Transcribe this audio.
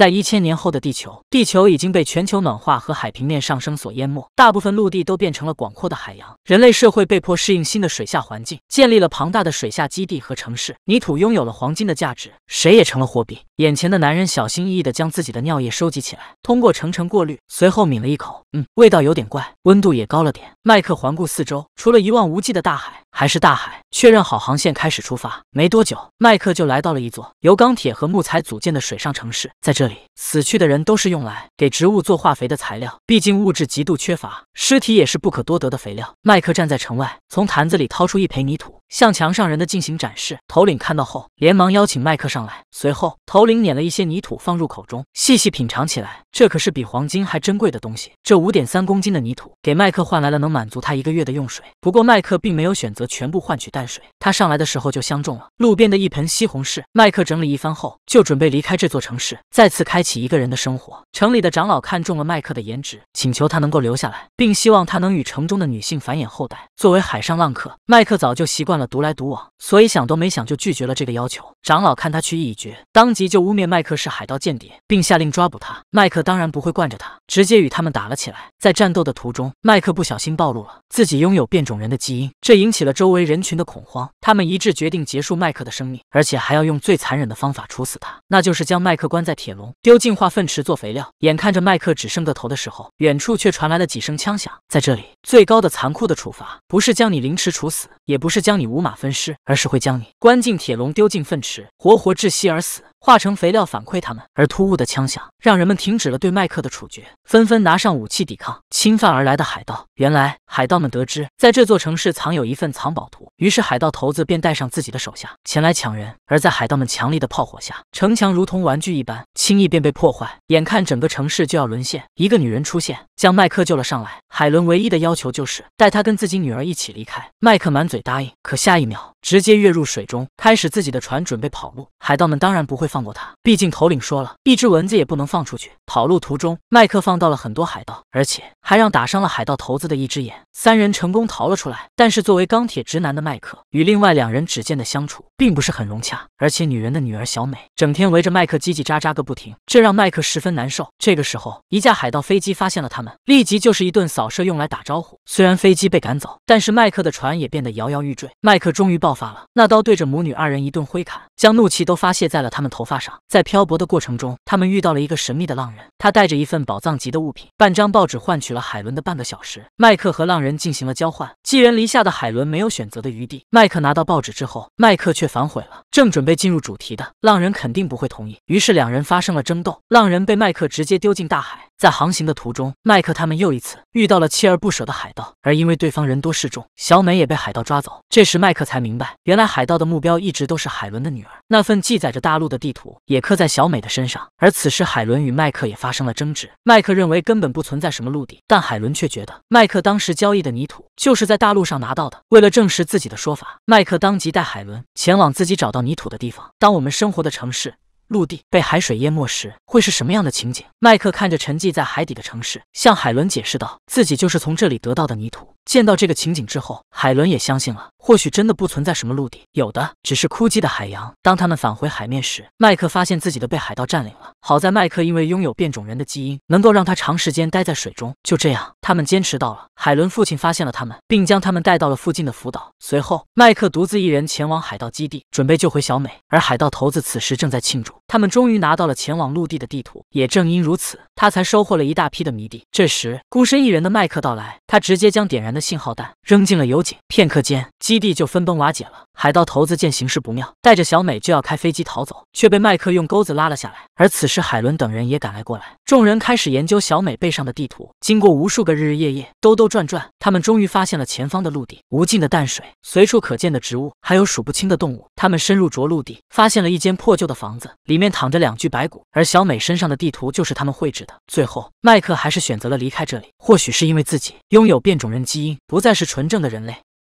在一千年后的地球，地球已经被全球暖化和海平面上升所淹没，大部分陆地都变成了广阔的海洋。人类社会被迫适应新的水下环境，建立了庞大的水下基地和城市。泥土拥有了黄金的价值，谁也成了货币。眼前的男人小心翼翼地将自己的尿液收集起来，通过层层过滤，随后抿了一口，嗯，味道有点怪，温度也高了点。麦克环顾四周，除了一望无际的大海，还是大海。确认好航线，开始出发。没多久，麦克就来到了一座由钢铁和木材组建的水上城市，在这里，死去的人都是用来给植物做化肥的材料，毕竟物质极度缺乏，尸体也是不可多得的肥料。麦克站在城外，从坛子里掏出一盆泥土，向墙上人的进行展示。头领看到后，连忙邀请麦克上来，随后头。领。碾了一些泥土放入口中，细细品尝起来。这可是比黄金还珍贵的东西。这五点三公斤的泥土给麦克换来了能满足他一个月的用水。不过麦克并没有选择全部换取淡水。他上来的时候就相中了路边的一盆西红柿。麦克整理一番后就准备离开这座城市，再次开启一个人的生活。城里的长老看中了麦克的颜值，请求他能够留下来，并希望他能与城中的女性繁衍后代。作为海上浪客，麦克早就习惯了独来独往，所以想都没想就拒绝了这个要求。长老看他去意已决，当即就。污蔑麦克是海盗间谍，并下令抓捕他。麦克当然不会惯着他，直接与他们打了起来。在战斗的途中，麦克不小心暴露了自己拥有变种人的基因，这引起了周围人群的恐慌。他们一致决定结束麦克的生命，而且还要用最残忍的方法处死他，那就是将麦克关在铁笼，丢进化粪池做肥料。眼看着麦克只剩个头的时候，远处却传来了几声枪响。在这里，最高的残酷的处罚，不是将你凌迟处死，也不是将你五马分尸，而是会将你关进铁笼，丢进粪池，活活窒息而死。化成肥料反馈他们，而突兀的枪响让人们停止了对麦克的处决，纷纷拿上武器抵抗侵犯而来的海盗。原来，海盗们得知在这座城市藏有一份藏宝图。于是，海盗头子便带上自己的手下前来抢人。而在海盗们强力的炮火下，城墙如同玩具一般，轻易便被破坏。眼看整个城市就要沦陷，一个女人出现，将麦克救了上来。海伦唯一的要求就是带她跟自己女儿一起离开。麦克满嘴答应，可下一秒直接跃入水中，开始自己的船准备跑路。海盗们当然不会放过他，毕竟头领说了一只蚊子也不能放出去。跑路途中，麦克放到了很多海盗，而且。还让打伤了海盗头子的一只眼，三人成功逃了出来。但是作为钢铁直男的麦克，与另外两人之间的相处并不是很融洽。而且女人的女儿小美整天围着麦克叽叽喳喳个不停，这让麦克十分难受。这个时候，一架海盗飞机发现了他们，立即就是一顿扫射，用来打招呼。虽然飞机被赶走，但是麦克的船也变得摇摇欲坠。麦克终于爆发了，那刀对着母女二人一顿挥砍，将怒气都发泄在了他们头发上。在漂泊的过程中，他们遇到了一个神秘的浪人，他带着一份宝藏级的物品，半张报纸换取了。海伦的半个小时，麦克和浪人进行了交换。寄人篱下的海伦没有选择的余地。麦克拿到报纸之后，麦克却反悔了。正准备进入主题的浪人肯定不会同意，于是两人发生了争斗。浪人被麦克直接丢进大海。在航行的途中，麦克他们又一次遇到了锲而不舍的海盗，而因为对方人多势众，小美也被海盗抓走。这时，麦克才明白，原来海盗的目标一直都是海伦的女儿。那份记载着大陆的地图也刻在小美的身上。而此时，海伦与麦克也发生了争执。麦克认为根本不存在什么陆地，但海伦却觉得麦克当时交易的泥土就是在大陆上拿到的。为了证实自己的说法，麦克当即带海伦前往自己找到泥土的地方。当我们生活的城市。陆地被海水淹没时会是什么样的情景？麦克看着沉寂在海底的城市，向海伦解释道：“自己就是从这里得到的泥土。”见到这个情景之后，海伦也相信了，或许真的不存在什么陆地，有的只是枯寂的海洋。当他们返回海面时，麦克发现自己的被海盗占领了。好在麦克因为拥有变种人的基因，能够让他长时间待在水中。就这样，他们坚持到了海伦父亲发现了他们，并将他们带到了附近的浮岛。随后，麦克独自一人前往海盗基地，准备救回小美。而海盗头子此时正在庆祝，他们终于拿到了前往陆地的地图。也正因如此，他才收获了一大批的迷弟。这时，孤身一人的麦克到来，他直接将点燃。的信号弹扔进了油井，片刻间基地就分崩瓦解了。海盗头子见形势不妙，带着小美就要开飞机逃走，却被麦克用钩子拉了下来。而此时海伦等人也赶来过来，众人开始研究小美背上的地图。经过无数个日日夜夜、兜兜转转，他们终于发现了前方的陆地，无尽的淡水，随处可见的植物，还有数不清的动物。他们深入着陆地，发现了一间破旧的房子，里面躺着两具白骨。而小美身上的地图就是他们绘制的。最后，麦克还是选择了离开这里，或许是因为自己拥有变种人机。不再是纯正的人类。